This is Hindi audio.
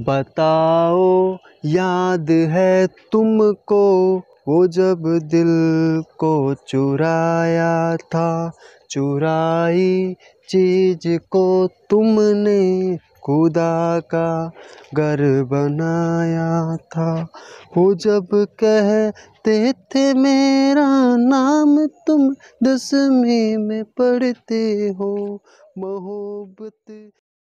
बताओ याद है तुमको वो जब दिल को चुराया था चुराई चीज को तुमने खुदा का घर बनाया था वो जब कहते थे मेरा नाम तुम दसवीं में पढ़ते हो मोहब्बत